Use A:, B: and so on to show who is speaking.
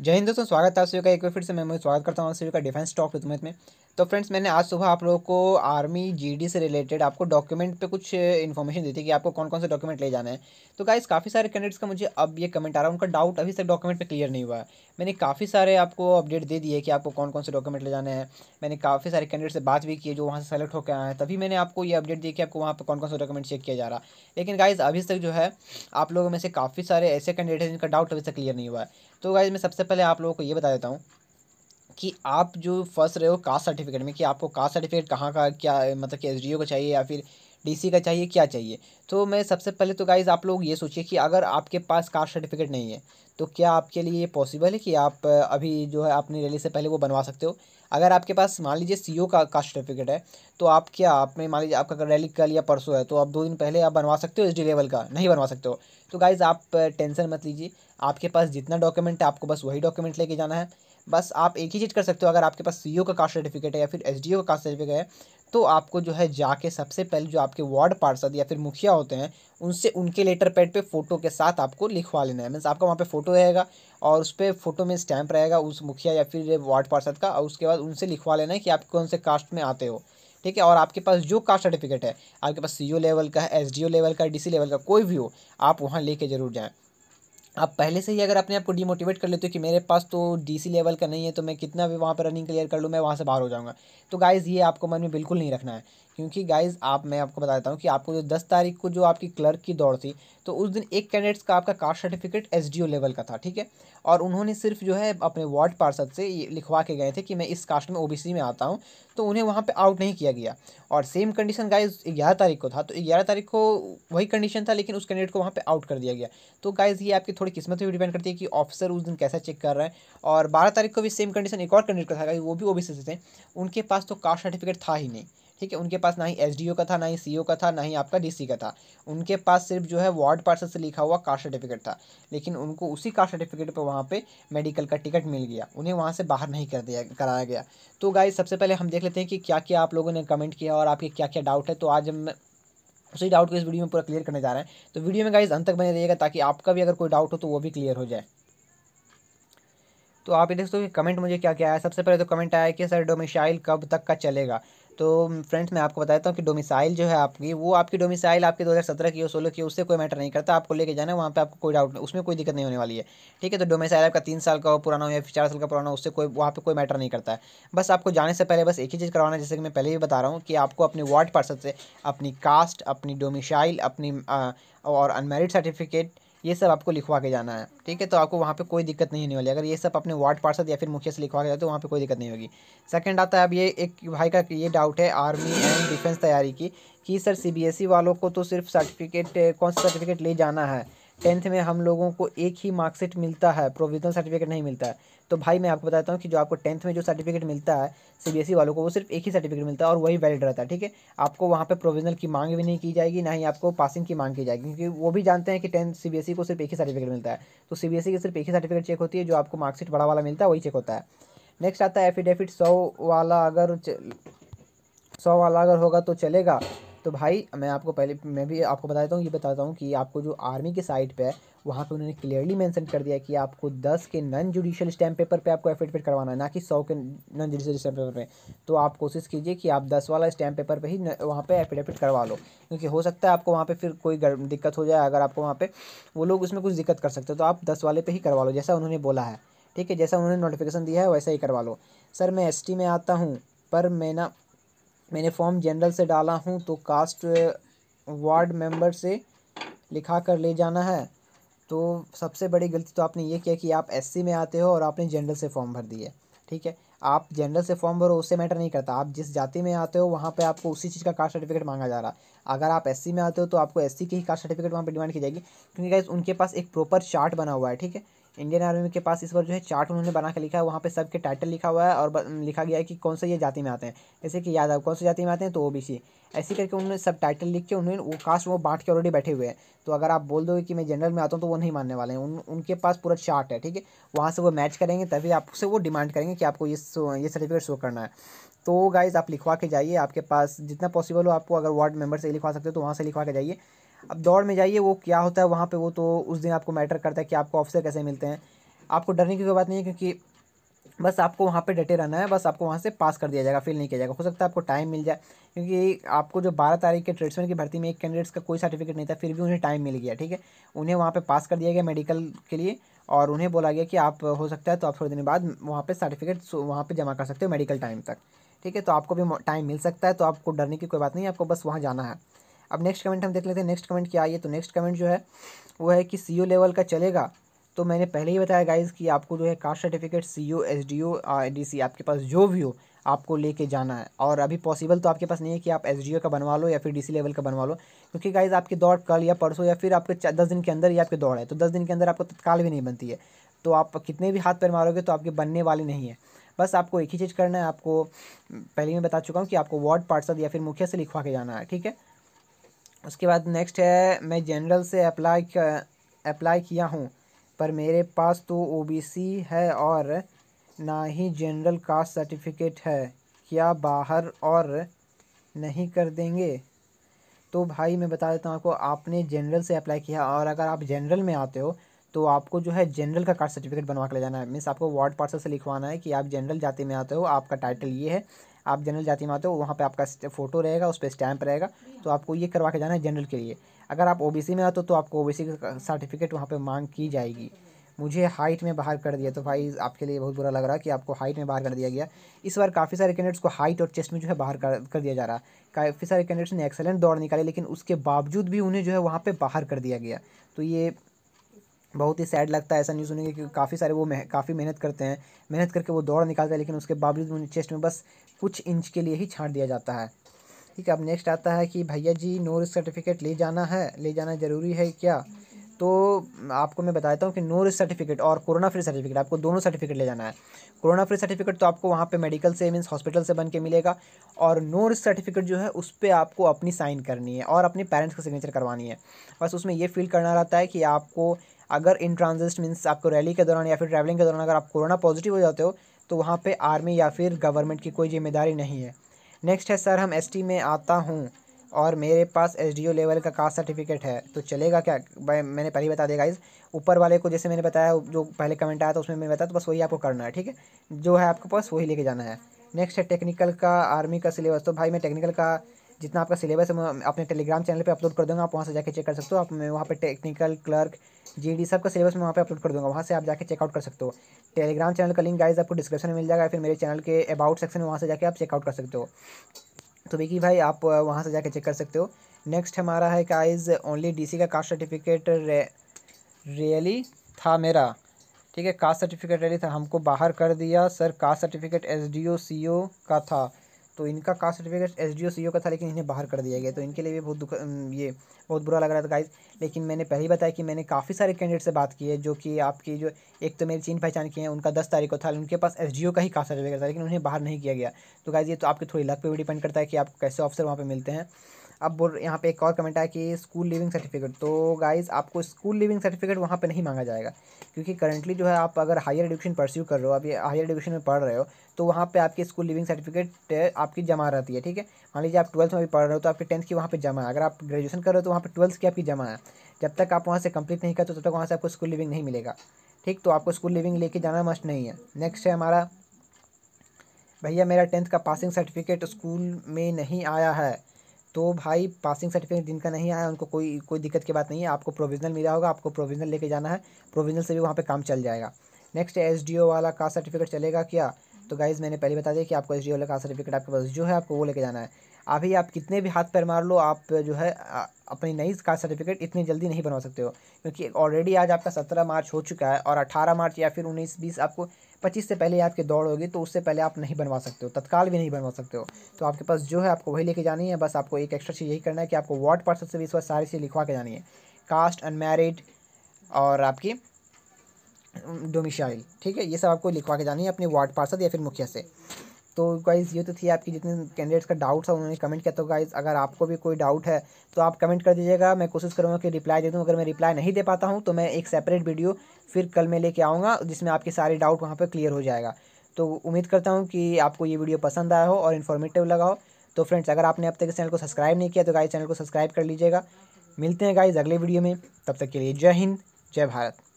A: जय हिंद दोस्तों स्वागत है आप सभी का एक बार फिर से मैं मुझे स्वागत करता हूँ आप सभी का डिफेंस टॉक टू तो फ्रेंड्स मैंने आज सुबह आप लोगों को आर्मी जीडी से रिलेटेड आपको डॉक्यूमेंट पे कुछ इन्फॉर्मेशन दी थी कि आपको कौन कौन से डॉक्यूमेंट ले जाना है तो गाइस काफ़ी सारे कैंडिडेट्स का मुझे अब ये कमेंट आ रहा है उनका डाउट अभी तक डॉक्यूमेंट पे क्लियर नहीं हुआ है मैंने काफ़ी सारे आपको अपडेट दे दिए कि आपको कौन कौन से डॉक्यूमेंट ले जाने हैं मैंने काफ़ी सारे कैंडिडेट से बात भी की जो वहाँ से सेलेक्ट होकर आए हैं तभी मैंने आपको ये अपडेट दिया कि आपको वहाँ पर कौन कौन से डॉक्यूमेंट चेक किया जा रहा है लेकिन गाइज़ अभी तक जो है आप लोगों में से काफ़ी सारे ऐसे कैंडिडेट हैं जिनका डाउट अभी तक क्लियर नहीं हुआ है तो गाइज़ मैं सबसे पहले आप लोगों को ये बता देता हूँ कि आप जो फंस रहे हो कास्ट सर्टिफिकेट में कि आपको कास्ट सर्टिफिकेट कहाँ का क्या मतलब कि एस का चाहिए या फिर डीसी का चाहिए क्या चाहिए तो मैं सबसे पहले तो गाइज़ आप लोग ये सोचिए कि अगर आपके पास कास्ट सर्टिफिकेट नहीं है तो क्या आपके लिए ये पॉसिबल है कि आप अभी जो है अपनी रैली से पहले वो बनवा सकते हो अगर आपके पास मान लीजिए ओ का कास्ट सर्टिफिकेट है तो आप क्या आप में मान लीजिए आपका रैली कल या परसों है तो आप दो दिन पहले आप बनवा सकते हो एस लेवल का नहीं बनवा सकते हो तो गाइज़ आप टेंशन मत लीजिए आपके पास जितना डॉक्यूमेंट है आपको बस वही डॉक्यूमेंट लेके जाना है बस आप एक ही चीज़ कर सकते हो अगर आपके पास सी e का कास्ट सर्टिफिकेट है या फिर एस का कास्ट सर्टिफिकेट है तो आपको जो है जाके सबसे पहले जो आपके वार्ड पार्षद या फिर मुखिया होते हैं उनसे उनके लेटर पैड पे फ़ोटो के साथ आपको लिखवा लेना है मीन्स आपका वहाँ पे फ़ोटो रहेगा और उस पर फ़ोटो में स्टैंप रहेगा उस मुखिया या फिर वार्ड पार्षद का और उसके बाद उनसे लिखवा लेना है कि आप कौन से कास्ट में आते हो ठीक है और आपके पास जो कास्ट सर्टिफिकेट है आपके पास सी लेवल e का है एस लेवल का डी लेवल का कोई भी हो आप वहाँ ले जरूर जाएँ आप पहले से ही अगर अपने आप को डीमोटिवेट कर लेते हो कि मेरे पास तो डीसी लेवल का नहीं है तो मैं कितना भी वहाँ पर रनिंग क्लियर कर लूँ मैं वहाँ से बाहर हो जाऊँगा तो गाइज़ ये आपको मन में बिल्कुल नहीं रखना है क्योंकि गाइज आप मैं आपको बता देता हूँ कि आपको जो दस तारीख को जो आपकी क्लर्क की दौड़ थी तो उस दिन एक कैंडिडेट्स का आपका कास्ट सर्टिफिकेट एस लेवल का था ठीक है और उन्होंने सिर्फ जो है अपने वार्ड पार्षद से लिखवा के गए थे कि मैं इस कास्ट में ओ में आता हूँ तो उन्हें वहाँ पर आउट नहीं किया गया और सेम कंडीशन गाइज ग्यारह तारीख को था तो ग्यारह तारीख को वही कंडीशन था लेकिन उस कैंडिडेट को वहाँ पर आउट कर दिया गया तो गाइज़ ये आपकी थोड़ी किस्मत पर डिपेंड करती है कि ऑफिसर उस दिन कैसा चेक कर रहे हैं और बारह तारीख को भी सेम कंडीशन एक और कैंडिडेट का था वो भी ओ से थे उनके पास तो कास्ट सर्टिफिकेट था ही नहीं ठीक है उनके पास ना ही एस का था ना ही सी का था ना ही आपका डी का था उनके पास सिर्फ जो है वार्ड पार्सल से लिखा हुआ कास्ट सर्टिफिकेट था लेकिन उनको उसी कास्ट सर्टिफिकेट पर वहाँ पर मेडिकल का टिकट मिल गया उन्हें वहाँ से बाहर नहीं कर दिया कराया गया तो गाइज सबसे पहले हम देख लेते हैं कि क्या क्या आप लोगों ने कमेंट किया और आपके क्या क्या डाउट है तो आज हम उसी डाउट को इस वीडियो में पूरा क्लियर करने जा रहे हैं तो वीडियो में गाइज अंत तक बने रहिएगा ताकि आपका भी अगर कोई डाउट हो तो वो भी क्लियर हो जाए तो आप ये देख सकते हो कि कमेंट मुझे क्या क्या आया सबसे पहले तो कमेंट आया कि सर डोमिसाइल कब तक का चलेगा तो फ्रेंड्स मैं आपको बताता हूँ कि डोमिसाइल जो है आपकी वो आपकी डोमिसाइल आपकी 2017 की हो सोलह की हो उससे कोई मैटर नहीं करता आपको लेके जाना है वहाँ पे आपको कोई डाउट उसमें कोई दिक्कत नहीं होने वाली है ठीक है तो डोमिसाइल आपका तीन साल का हो पुराना हो या फिर चार साल का पुराना हो उससे कोई वहाँ पर कोई मैटर नहीं करता है बस आपको जाने से पहले बस एक ही चीज़ करवाना जैसे कि मैं पहले भी बता रहा हूँ कि आपको अपने वार्ड पार्षद से अपनी कास्ट अपनी डोमिसाइल अपनी और अनमेरिड सर्टिफिकेट ये सब आपको लिखवा के जाना है ठीक है तो आपको वहाँ पे कोई दिक्कत नहीं होने वाली अगर ये सब अपने वार्ड पार्षद या फिर मुखिया से लिखवा के जाए तो वहाँ पे कोई दिक्कत नहीं होगी सेकंड आता है अब ये एक भाई का ये डाउट है आर्मी एंड डिफेंस तैयारी की कि सर सीबीएसई e वालों को तो सिर्फ सर्टिफिकेट कौन सा सर्टिफिकेट ले जाना है टेंथ में हम लोगों को एक ही मार्कशीट मिलता है प्रोविजनल सर्टिफिकेट नहीं मिलता है तो भाई मैं आपको बताता हूँ कि जो आपको टेंथ में जो सर्टिफिकेट मिलता है सीबीएसई e वालों को वो सिर्फ एक ही सर्टिफिकेट मिलता है और वही वैलिड रहता है ठीक है आपको वहाँ पे प्रोविजनल की मांग भी नहीं की जाएगी ना ही आपको पासिंग की मांग की जाएगी क्योंकि वो भी जानते हैं कि टेंथ सी e को सिर्फ एक ही सर्टिफिकेट मिलता है तो सी e बी सिर्फ एक ही सर्टिफिकेट चेक होती है जो आपको मार्कशीट बड़ा वाला मिलता है वही चेक होता है नेक्स्ट आता है एफिडेविट सौ वाला अगर सौ वाला अगर होगा तो चलेगा तो भाई मैं आपको पहले मैं भी आपको बता देता हूँ ये बताता हूँ कि आपको जो आर्मी की साइट पे है वहाँ पे उन्होंने क्लियरली मेंशन कर दिया कि आपको 10 के नॉन जुडिशियल स्टैम्प पेपर पे आपको एफिडेविट करवाना है ना कि 100 के नॉन जुडिशियल स्टैम्प पेपर पे तो आप कोशिश कीजिए कि आप 10 वाला स्टैम्प पेपर पे ही वहाँ पे एफिडेविट करवा लो क्योंकि हो सकता है आपको वहाँ पे फिर कोई दिक्कत हो जाए अगर आपको वहाँ पर वो लोग उसमें कुछ दिक्कत कर सकते हो तो आप दस वाले पर ही करवा लो जैसा उन्होंने बोला है ठीक है जैसा उन्होंने नोटिफिकेशन दिया है वैसा ही करवा लो सर मैं एस में आता हूँ पर मैं ना मैंने फॉर्म जनरल से डाला हूँ तो कास्ट वार्ड मेंबर से लिखा कर ले जाना है तो सबसे बड़ी गलती तो आपने ये किया कि आप एससी में आते हो और आपने जनरल से फॉर्म भर दिया ठीक है आप जनरल से फॉर्म भरो उससे मैटर नहीं करता आप जिस जाति में आते हो वहाँ पे आपको उसी चीज़ का कास्ट सर्टिफिकेट मांगा जा रहा है अगर आप एससी में आते हो तो आपको एससी की ही कास्ट सर्टिफिकेट वहाँ पे डिमांड की जाएगी क्योंकि गाइज उनके पास एक प्रॉपर चार्ट बना हुआ है ठीक है इंडियन आर्मी के पास इस बार जो है चार्ट उन्होंने बना के लिखा है वहाँ पे सबके टाइटल लिखा हुआ है और लिखा गया है कि कौन से ये जाति में आते हैं जैसे कि यादव कौन से जाति में आते हैं तो ओ ऐसे करके उन्होंने सब टाइटल लिख के उन्होंने वो कास्ट वो बांट के ऑलरेडी बैठे हुए हैं तो अगर आप बोल दोगे कि मैं जनरल में आता हूँ तो वो नहीं मानने वाले हैं उन उनके पास पूरा चार्ट है ठीक है वहाँ से वो मैच करेंगे तभी आपसे वो डिमांड करेंगे कि आपको ये ये सर्टिफिकेट शो करना है तो गाइज़ आप लिखवा के जाइए आपके पास जितना पॉसिबल हो आपको अगर वार्ड मेंबर से लिखवा सकते हो तो वहाँ से लिखवा के जाइए अब दौड़ में जाइए वो क्या होता है वहाँ पे वो तो उस दिन आपको मैटर करता है कि आपको ऑफिसर कैसे मिलते हैं आपको डरने की कोई बात नहीं है क्योंकि बस आपको वहाँ पे डटे रहना है बस आपको वहाँ से पास कर दिया जाएगा फिल नहीं किया जाएगा हो सकता है आपको टाइम मिल जाए क्योंकि आपको जो बारह तारीख के ट्रेड्समैन की भर्ती में एक कैंडिडेट्स का कोई सर्टिफिकेट नहीं था फिर भी उन्हें टाइम मिल गया ठीक है उन्हें वहाँ पर पास कर दिया गया मेडिकल के लिए और उन्हें बोला गया कि आप हो सकता है तो आप थोड़े दिन बाद वहाँ पर सर्टिफिकेट वहाँ पर जमा कर सकते हो मेडिकल टाइम तक ठीक है तो आपको भी टाइम मिल सकता है तो आपको डरने की कोई बात नहीं आपको बस वहाँ जाना है अब नेक्स्ट कमेंट हम देख लेते हैं नेक्स्ट कमेंट क्या आई है तो नेक्स्ट कमेंट जो है वो है कि सी लेवल e का चलेगा तो मैंने पहले ही बताया गाइज कि आपको जो है caste certificate C O S D O D C आपके पास जो भी हो आपको लेके जाना है और अभी पॉसिबल तो आपके पास नहीं है कि आप एस डी ओ का बनवा लो या फिर डी सी लेवल का बनवा लो क्योंकि गाइज आपकी दौड़ कल या परसों या फिर आपके दस दिन के अंदर ही आपकी दौड़ है तो दस दिन के अंदर आपको तत्काल भी नहीं बनती है तो आप कितने भी हाथ पैर मारोगे तो आपके बनने वाले नहीं है बस आपको एक ही चीज़ करना है आपको पहले मैं बता चुका हूँ कि आपको वार्ड पार्षद या फिर मुखिया से लिखवा के जाना है ठीक है उसके बाद नेक्स्ट है मैं जनरल से अप्लाई अप्लाई किया हूँ पर मेरे पास तो ओबीसी है और ना ही जनरल कास्ट सर्टिफिकेट है क्या बाहर और नहीं कर देंगे तो भाई मैं बता देता हूँ आपको आपने जनरल से अप्लाई किया और अगर आप जनरल में आते हो तो आपको जो है जनरल का कास्ट सर्टिफिकेट बनवा के ले जाना है मीन्स आपको वार्ड पार्सल से लिखवाना है कि आप जनरल जाति में आते हो आपका टाइटल ये है आप जनरल जाति में आते हो वहाँ पर आपका फोटो रहेगा उस पर स्टैंप रहेगा तो आपको ये करवा के जाना है जनरल के लिए अगर आप ओबीसी में आते हो तो, तो आपको ओबीसी का सर्टिफिकेट वहाँ पर मांग की जाएगी मुझे हाइट में बाहर कर दिया तो भाई आपके लिए बहुत बुरा लग रहा है कि आपको हाइट में बाहर कर दिया गया इस बार काफ़ी सारे कैंडिडेट्स को हाइट और चेस्ट में जो है बाहर कर, कर दिया जा रहा है काफ़ी सारे कैंडिडेट्स ने एक्सेलेंट दौड़ निकाली लेकिन उसके बावजूद भी उन्हें जो है वहाँ पर बाहर कर दिया गया तो ये बहुत ही सैड लगता है ऐसा न्यूज़ सुनेंगे क्योंकि काफ़ी सारे वो मेह, काफ़ी मेहनत करते हैं मेहनत करके वो दौड़ निकालते हैं लेकिन उसके बावजूद उन्हें चेस्ट में बस कुछ इंच के लिए ही छाँट दिया जाता है ठीक है अब नेक्स्ट आता है कि भैया जी नो रिस्क सर्टिफिकेट ले जाना है ले जाना ज़रूरी है क्या तो आपको मैं बताता हूँ कि नो रिस्क सर्टिफिकेट और कोरोना फ्री सर्टिफिकेट आपको दोनों सर्टिफिकेट ले जाना है कोरोना फ्री सर्टिफिकेट तो आपको वहाँ पे मेडिकल से मीन्स हॉस्पिटल से बन के मिलेगा और नो रिस्क सर्टिफिकेट जो है उस पर आपको अपनी साइन करनी है और अपने पेरेंट्स का सिग्नेचर करवानी है बस उसमें यह फील करना रहता है कि आपको अगर इन ट्रांजिस्ट मीन्स आपको रैली के दौरान या फिर ट्रैवलिंग के दौरान अगर आप कोरोना पॉजिटिव हो जाते हो तो वहाँ पर आर्मी या फिर गवर्नमेंट की कोई जिम्मेदारी नहीं है नेक्स्ट है सर हम एस में आता हूँ और मेरे पास एस लेवल का कास्ट सर्टिफिकेट है तो चलेगा क्या भाई मैंने पहले बता देगा इस ऊपर वाले को जैसे मैंने बताया जो पहले कमेंट आया था उसमें मैंने बताया तो बस वही आपको करना है ठीक है जो है आपके पास वही लेके जाना है नेक्स्ट है टेक्निकल का आर्मी का सिलेबस तो भाई मैं टेक्निकल का जितना आपका सिलेबस है मैं अपने टेलीग्राम चैनल पे अपलोड कर दूँगा आप वहाँ से जाके चेक कर सकते हो आप मैं वहाँ पे टेक्निकल क्लर्क जीडी सब का सिलेबस मैं वहाँ पे अपलोड कर दूँगा वहाँ से आप जाके चेकआउट कर सकते हो टेलीग्राम चैनल का लिंक गाइज आपको डिस्क्रिप्शन में मिल जाएगा फिर मेरे चैनल के अबाउट सेक्शन में वहाँ से जाके आप चेकआउट कर सकते हो तो विकी भाई आप वहाँ से जाके चेक कर सकते हो नेक्स्ट हमारा है गाइज ओनली डी का कास्ट सर्टिफिकेट रियली था मेरा ठीक है कास्ट सर्टिफिकेट रियली था हमको बाहर कर दिया sir caste certificate S D O C O का था तो इनका कास्ट सर्टिफिकेट एस डी का था लेकिन इन्हें बाहर कर दिया गया तो इनके लिए भी बहुत दुख ये बहुत बुरा लग रहा था गाइज लेकिन मैंने पहले ही बताया कि मैंने काफ़ी सारे कैंडिडेट से बात की है जो कि आपकी जो एक तो मेरी चीन पहचान की है उनका दस तारीख को था उनके पास एस का ही कास्ट सर्टिफिकेट था लेकिन उन्हें बाहर नहीं किया गया तो गाइज ये तो आपकी थोड़ी लक पर भी डिपेंड करता है कि आपको कैसे ऑफिसर वहाँ पर मिलते हैं अब बोल यहाँ पे एक और कमेंट आया कि स्कूल लिविंग सर्टिफिकेट तो गाइज़ आपको स्कूल लिविंग सर्टिफिकेट वहाँ पे नहीं मांगा जाएगा क्योंकि करंटली जो है आप अगर हायर एडुकेशन परस्यू कर रहे हो अभी हायर एडुकेशन में पढ़ रहे हो तो वहाँ पे आपकी स्कूल लिविंग सर्टिफिकेट आपकी जमा रहती है ठीक है मान लीजिए आप ट्वेल्थ में भी पढ़ रहे हो तो आपकी टेंथ की वहाँ पर जमा है अगर आप ग्रेजुएशन कर रहे हो तो वहाँ पर ट्वेल्थ की आपकी जमा है जब तक आप वहाँ से कंप्लीट नहीं करते तब तक वहाँ से आपको स्कूल लिविंग नहीं मिलेगा ठीक तो आपको स्कूल लिविंग लेके जाना मस्ट नहीं है नेक्स्ट है हमारा भैया मेरा टेंथ का पासिंग सर्टिफिकेट स्कूल में नहीं आया है तो भाई पासिंग सर्टिफिकेट जिनका नहीं आया उनको कोई कोई दिक्कत की बात नहीं है आपको प्रोविजनल मिला होगा आपको प्रोविजनल लेके जाना है प्रोविजनल से भी वहाँ पे काम चल जाएगा नेक्स्ट एस वाला का सर्टिफिकेट चलेगा क्या तो गाइज़ मैंने पहले बता दिया कि आपको एस वाला का सर्टिफिकेट आपके पास जो है आपको वो लेके जाना है अभी आप कितने भी हाथ पैर मार लो आप जो है अपनी नई कास्ट सर्टिफिकेट इतनी जल्दी नहीं बनवा सकते हो क्योंकि ऑलरेडी आज आपका सत्रह मार्च हो चुका है और अठारह मार्च या फिर उन्नीस बीस आपको पच्चीस से पहले आपकी दौड़ होगी तो उससे पहले आप नहीं बनवा सकते हो तत्काल भी नहीं बनवा सकते हो तो आपके पास जो है आपको वही लेके जानी है बस आपको एक एक्स्ट्रा चीज़ यही करना है कि आपको वार्ड पर्सन से भी इस बार सारी चीज़ लिखवा के जानी है कास्ट अनमेरिड और आपकी डोमिशाइल ठीक है ये सब आपको लिखवा के जानी है अपने वार्ड पार्षद या फिर मुखिया से तो गाइज़ ये तो थी आपकी जितने कैंडिडेट्स का डाउट्स है उन्होंने कमेंट किया तो गाइज़ अगर आपको भी कोई डाउट है तो आप कमेंट कर दीजिएगा मैं कोशिश करूँगा कि रिप्लाई दे दूँ अगर मैं रिप्लाई नहीं दे पाता हूँ तो मैं एक सेपरेट वीडियो फिर कल मैं लेके आऊँगा जिसमें आपके सारे डाउट वहाँ पर क्लियर हो जाएगा तो उम्मीद करता हूँ कि आपको ये वीडियो पसंद आया हो और इन्फॉर्मेटिव लगा हो तो फ्रेंड्स अगर आपने अब तक इस चैनल को सब्सक्राइब नहीं किया तो गाइज चैनल को सब्सक्राइब कर लीजिएगा मिलते हैं गाइज अगले वीडियो में तब तक के लिए जय हिंद जय भारत